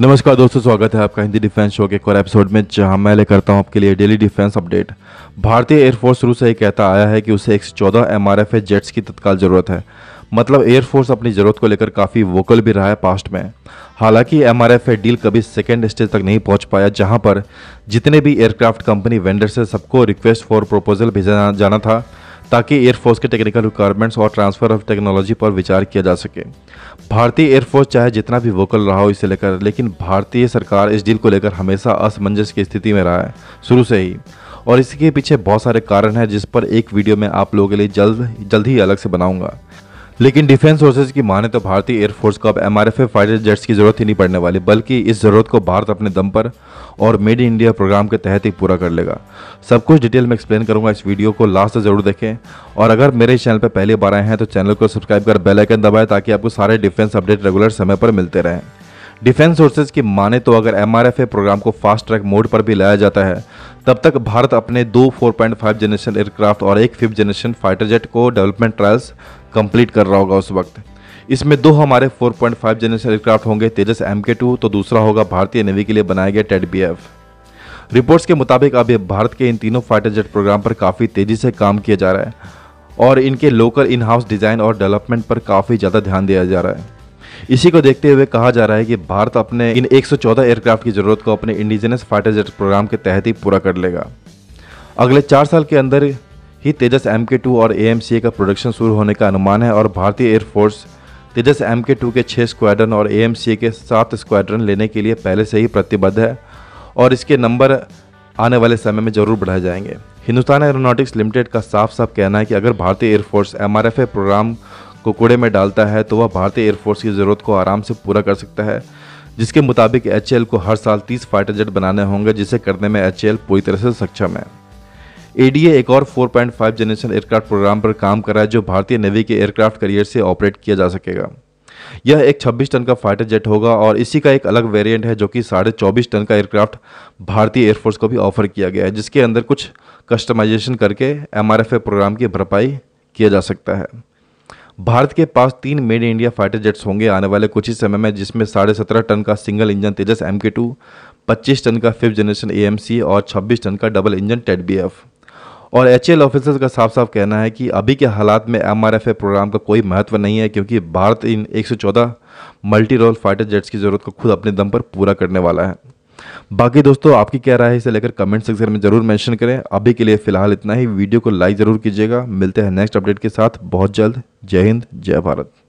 नमस्कार दोस्तों स्वागत है आपका हिंदी डिफेंस शो के एक और एपिसोड में जहां मैं ले करता हूं आपके लिए डेली डिफेंस अपडेट भारतीय एयरफोर्स शुरू से ही कहता आया है कि उसे एक चौदह एम आर एफ जेट्स की तत्काल ज़रूरत है मतलब एयरफोर्स अपनी ज़रूरत को लेकर काफ़ी वोकल भी रहा है पास्ट में हालांकि एम आर एफ डील कभी सेकेंड स्टेज तक नहीं पहुंच पाया जहां पर जितने भी एयरक्राफ्ट कंपनी वेंडर से सबको रिक्वेस्ट फॉर प्रपोजल भेजा जाना था ताकि एयरफोर्स के टेक्निकल रिक्वायरमेंट्स और ट्रांसफर ऑफ टेक्नोलॉजी पर विचार किया जा सके भारतीय एयरफोर्स चाहे जितना भी वोकल रहा हो इसे लेकर लेकिन भारतीय सरकार इस डील को लेकर हमेशा असमंजस की स्थिति में रहा है शुरू से ही और इसके पीछे बहुत सारे कारण हैं जिस पर एक वीडियो में आप लोगों के लिए जल्द जल्द ही अलग से बनाऊंगा लेकिन डिफेंस फोर्सेज की माने तो भारतीय एयरफोर्स को अब एम फाइटर जेट्स की जरूरत ही नहीं पड़ने वाली बल्कि इस ज़रूरत को भारत अपने दम पर और मेड इन इंडिया प्रोग्राम के तहत ही पूरा कर लेगा सब कुछ डिटेल में एक्सप्लेन करूंगा इस वीडियो को लास्ट तक जरूर देखें और अगर मेरे चैनल पर पहली बार आए हैं तो चैनल को सब्सक्राइब कर बेलाइकन दबाएं ताकि आपको सारे डिफेंस अपडेट रेगुलर समय पर मिलते रहें डिफेंस सोर्सेज की माने तो अगर एम प्रोग्राम को फास्ट ट्रैक मोड पर भी लाया जाता है तब तक भारत अपने दो 4.5 जनरेशन एयरक्राफ्ट और एक फिफ्थ जनरेशन फाइटर जेट को डेवलपमेंट ट्रायल्स कंप्लीट कर रहा होगा उस वक्त इसमें दो हमारे 4.5 जनरेशन एयरक्राफ्ट होंगे तेजस एम के टू तो दूसरा होगा भारतीय नेवी के लिए बनाया गया टेड बी एफ रिपोर्ट्स के मुताबिक अब भारत के इन तीनों फाइटर जेट प्रोग्राम पर काफ़ी तेज़ी से काम किया जा रहा है और इनके लोकल इन हाउस डिज़ाइन और डेवलपमेंट पर काफ़ी ज़्यादा ध्यान दिया जा रहा है इसी को देखते हुए कहा जा रहा है कि भारत अपने इन 114 एयरक्राफ्ट की ज़रूरत को अपने इंडिजिनस फाइटर जेट प्रोग्राम के तहत ही पूरा कर लेगा अगले चार साल के अंदर ही तेजस एम के टू और ए एम सी ए का प्रोडक्शन शुरू होने का अनुमान है और भारतीय air force Tejas M K two के छः स्क्वाड्रन और ए एम सी ए के सात स्क्वाड्रन लेने के लिए पहले से ही प्रतिबद्ध है और इसके नंबर आने वाले समय में जरूर बढ़ाए जाएंगे हिंदुस्तान एरोनॉटिक्स लिमिटेड का साफ साफ कहना है कि अगर भारतीय air force M R F A program को कूड़े में डालता है तो वह भारतीय एयरफोर्स की ज़रूरत को आराम से पूरा कर सकता है जिसके मुताबिक एच को हर साल 30 फाइटर जेट बनाने होंगे जिसे करने में एच पूरी तरह से सक्षम है एडीए एक और 4.5 जनरेशन एयरक्राफ्ट प्रोग्राम पर काम कर रहा है जो भारतीय नेवी के एयरक्राफ्ट करियर से ऑपरेट किया जा सकेगा यह एक 26 टन का फाइटर जेट होगा और इसी का एक अलग वेरिएंट है जो कि साढ़े चौबीस टन का एयरक्राफ्ट भारतीय एयरफोर्स को भी ऑफर किया गया है जिसके अंदर कुछ कस्टमाइजेशन करके एम प्रोग्राम की भरपाई किया जा सकता है भारत के पास तीन made in India fighter jets होंगे आने वाले कुछ ही समय में जिसमें साढ़े सत्रह टन का single engine Tejas M K two पच्चीस टन का फिफ्थ जनरेशन ए और छब्बीस टन का double engine TED B F और एच एल ऑफिसर्स का साफ साफ कहना है कि अभी के हालात में M R F A program का कोई महत्व नहीं है क्योंकि भारत इन एक चौदह मल्टी रोल फाइटर जेट्स की ज़रूरत को खुद अपने दम पर पूरा करने वाला है बाकी दोस्तों आपकी क्या राय है इसे लेकर कमेंट सेक्शन में ज़रूर मेंशन करें अभी के लिए फ़िलहाल इतना ही वीडियो को लाइक ज़रूर कीजिएगा मिलते हैं नेक्स्ट अपडेट के साथ बहुत जल्द जय हिंद जय भारत